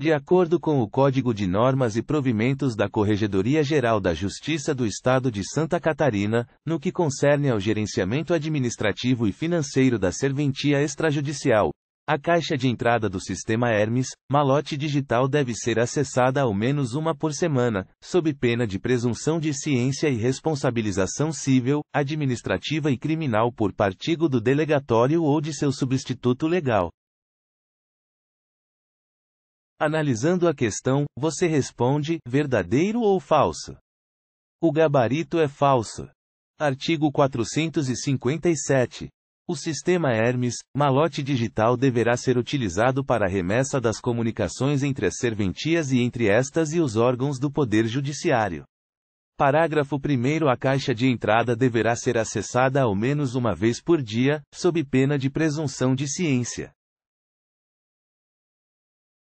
De acordo com o Código de Normas e Provimentos da Corregedoria Geral da Justiça do Estado de Santa Catarina, no que concerne ao gerenciamento administrativo e financeiro da serventia extrajudicial, a caixa de entrada do sistema Hermes, malote digital deve ser acessada ao menos uma por semana, sob pena de presunção de ciência e responsabilização civil, administrativa e criminal por partigo do delegatório ou de seu substituto legal. Analisando a questão, você responde: verdadeiro ou falso? O gabarito é falso. Artigo 457. O sistema Hermes, malote digital deverá ser utilizado para a remessa das comunicações entre as serventias e entre estas e os órgãos do Poder Judiciário. Parágrafo 1 A caixa de entrada deverá ser acessada ao menos uma vez por dia, sob pena de presunção de ciência.